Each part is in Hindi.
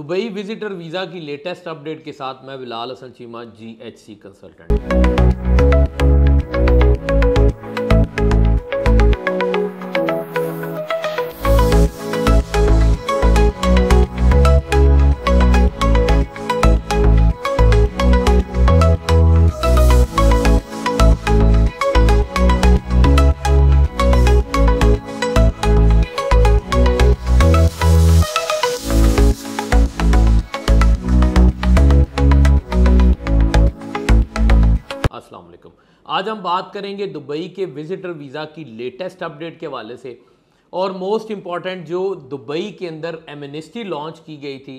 दुबई विजिटर वीज़ा की लेटेस्ट अपडेट के साथ मैं Bilal Hasan Cheema G H C consultant अस्सलाम वालेकुम आज हम बात करेंगे दुबई के विज़िटर वीज़ा की लेटेस्ट अपडेट के हवाले से और मोस्ट इम्पॉर्टेंट जो दुबई के अंदर एमनिस्टी लॉन्च की गई थी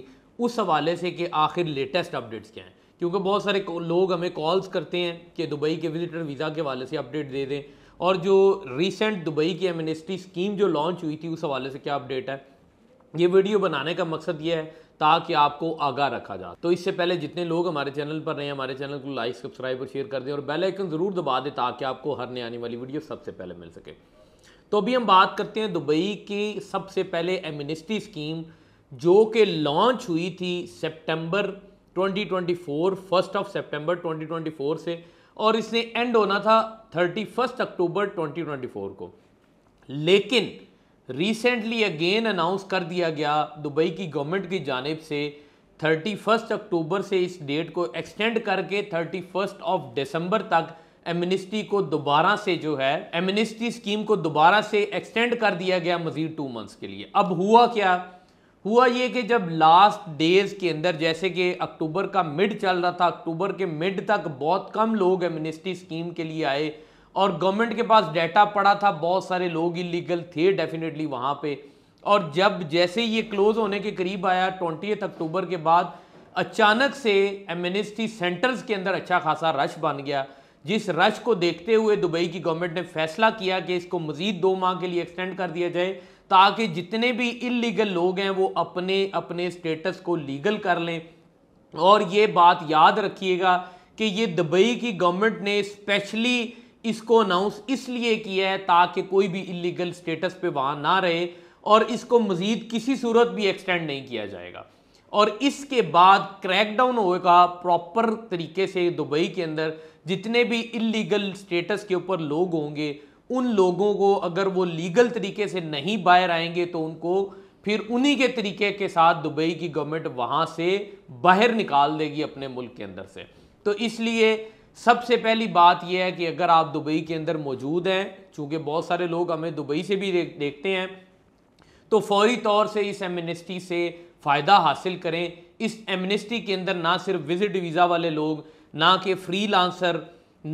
उस हवाले से कि आखिर लेटेस्ट अपडेट्स क्या हैं क्योंकि बहुत सारे लोग हमें कॉल्स करते हैं कि दुबई के विज़िटर वीज़ा के हवाले से अपडेट दे दें और जो रिसेंट दुबई की एमनिस्टी स्कीम जो लॉन्च हुई थी उस हवाले से क्या अपडेट है ये वीडियो बनाने का मकसद ये है ताकि आपको आगाह रखा जाए तो इससे पहले जितने लोग हमारे चैनल पर हैं हमारे चैनल को लाइक सब्सक्राइब और शेयर कर दें और बेल आइकन ज़रूर दबा दें ताकि आपको हर नए आने वाली वीडियो सबसे पहले मिल सके तो अभी हम बात करते हैं दुबई की सबसे पहले एमिनिस्टी स्कीम जो कि लॉन्च हुई थी September twenty first of September twenty से और इसने एंड होना था थर्टी अक्टूबर ट्वेंटी को लेकिन रिसेंटली अगेन अनाउंस कर दिया गया दुबई की गवर्नमेंट की जानब से थर्टी फर्स्ट अक्टूबर से इस डेट को एक्सटेंड करके थर्टी फर्स्ट ऑफ दिसंबर तक एमिनिस्ट्री को दोबारा से जो है एमिनिस्ट्री स्कीम को दोबारा से एक्सटेंड कर दिया गया मजीद टू मंथ्स के लिए अब हुआ क्या हुआ ये कि जब लास्ट डेज के अंदर जैसे कि अक्टूबर का मिड चल रहा था अक्टूबर के मिड तक बहुत कम लोग एमिनिस्टी स्कीम के लिए आए और गवर्नमेंट के पास डाटा पड़ा था बहुत सारे लोग इलीगल थे डेफिनेटली वहाँ पे और जब जैसे ये क्लोज होने के करीब आया ट्वेंटी अक्टूबर के बाद अचानक से एमनेस्टी सेंटर्स के अंदर अच्छा खासा रश बन गया जिस रश को देखते हुए दुबई की गवर्नमेंट ने फैसला किया कि इसको मज़ीद दो माह के लिए एक्सटेंड कर दिया जाए ताकि जितने भी इलीगल लोग हैं वो अपने अपने स्टेटस को लीगल कर लें और ये बात याद रखिएगा कि ये दुबई की गवर्नमेंट ने स्पेशली इसको अनाउंस इसलिए किया है ताकि कोई भी इलीगल स्टेटस पे वहां ना रहे और इसको मज़ीद किसी सूरत भी एक्सटेंड नहीं किया जाएगा और इसके बाद क्रैकडाउन होगा प्रॉपर तरीके से दुबई के अंदर जितने भी इलीगल स्टेटस के ऊपर लोग होंगे उन लोगों को अगर वो लीगल तरीके से नहीं बाहर आएंगे तो उनको फिर उन्हीं के तरीके के साथ दुबई की गवर्नमेंट वहाँ से बाहर निकाल देगी अपने मुल्क के अंदर से तो इसलिए सबसे पहली बात यह है कि अगर आप दुबई के अंदर मौजूद हैं चूँकि बहुत सारे लोग हमें दुबई से भी देखते हैं तो फौरी तौर से इस एमनेस्टी से फ़ायदा हासिल करें इस एमनेस्टी के अंदर ना सिर्फ विजिट वीज़ा वाले लोग ना कि फ्री लांसर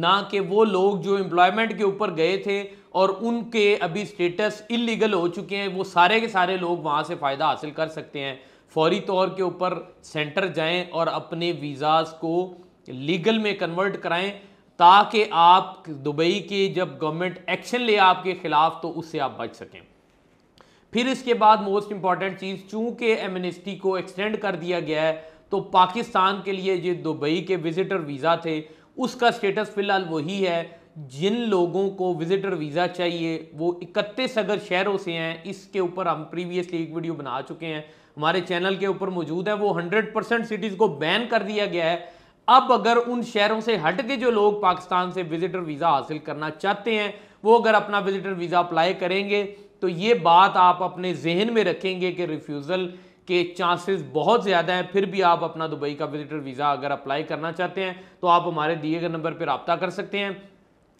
ना कि वो लोग जो एम्प्लॉयमेंट के ऊपर गए थे और उनके अभी स्टेटस इलीगल हो चुके हैं वो सारे के सारे लोग वहाँ से फ़ायदा हासिल कर सकते हैं फौरी तौर के ऊपर सेंटर जाएं और अपने वीज़ाज़ को लीगल में कन्वर्ट कराएं ताकि आप दुबई के जब गवर्नमेंट एक्शन ले आपके खिलाफ तो उससे आप बच सकें फिर इसके बाद मोस्ट इंपॉर्टेंट चीज़ चूंकि एमनेस्टी को एक्सटेंड कर दिया गया है तो पाकिस्तान के लिए जो दुबई के विजिटर वीज़ा थे उसका स्टेटस फ़िलहाल वही है जिन लोगों को विजिटर वीज़ा चाहिए वो इकतीस अगर शहरों से हैं इसके ऊपर हम प्रीवियसली एक वीडियो बना चुके हैं हमारे चैनल के ऊपर मौजूद है वो 100 परसेंट सिटीज़ को बैन कर दिया गया है अब अगर उन शहरों से हट के जो लोग पाकिस्तान से विजिटर वीज़ा हासिल करना चाहते हैं वो अगर अपना विजिटर वीज़ा अप्लाई करेंगे तो ये बात आप अपने जहन में रखेंगे कि रिफ्यूज़ल के चांसेस बहुत ज़्यादा हैं फिर भी आप अपना दुबई का विजिटर वीज़ा अगर अप्लाई करना चाहते हैं तो आप हमारे दिए गए नंबर पर रबता कर सकते हैं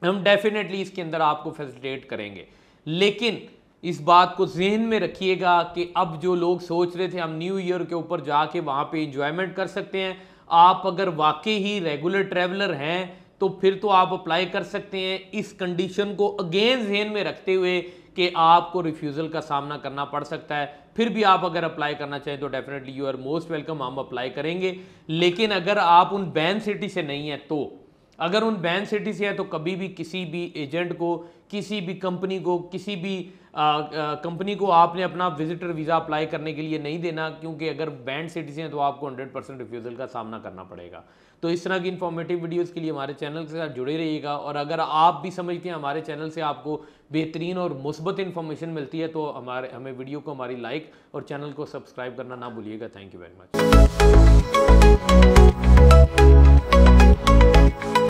हम डेफिनेटली इसके अंदर आपको फैसिलिटेट करेंगे लेकिन इस बात को जहन में रखिएगा कि अब जो लोग सोच रहे थे हम न्यू ईयर के ऊपर जाके वहाँ पे इंजॉयमेंट कर सकते हैं आप अगर वाकई ही रेगुलर ट्रेवलर हैं तो फिर तो आप अप्लाई कर सकते हैं इस कंडीशन को अगेन जहन में रखते हुए कि आपको रिफ्यूज़ल का सामना करना पड़ सकता है फिर भी आप अगर अप्लाई करना चाहें तो definitely you are most welcome हम अप्लाई करेंगे लेकिन अगर आप उन बैन सिटी से नहीं हैं तो अगर उन बैन सिटी से है तो कभी भी किसी भी एजेंट को किसी भी कंपनी को किसी भी कंपनी को आपने अपना विजिटर वीज़ा अप्लाई करने के लिए नहीं देना क्योंकि अगर बैंड सिटीज हैं तो आपको 100 परसेंट रिफ्यूज़ल का सामना करना पड़ेगा तो इस तरह की इन्फॉर्मेटिव वीडियोस के लिए हमारे चैनल के साथ जुड़े रहिएगा और अगर आप भी समझते हैं हमारे चैनल से आपको बेहतरीन और मुस्बत इन्फॉर्मेशन मिलती है तो हमारे हमें वीडियो को हमारी लाइक और चैनल को सब्सक्राइब करना ना भूलिएगा थैंक यू वेरी मच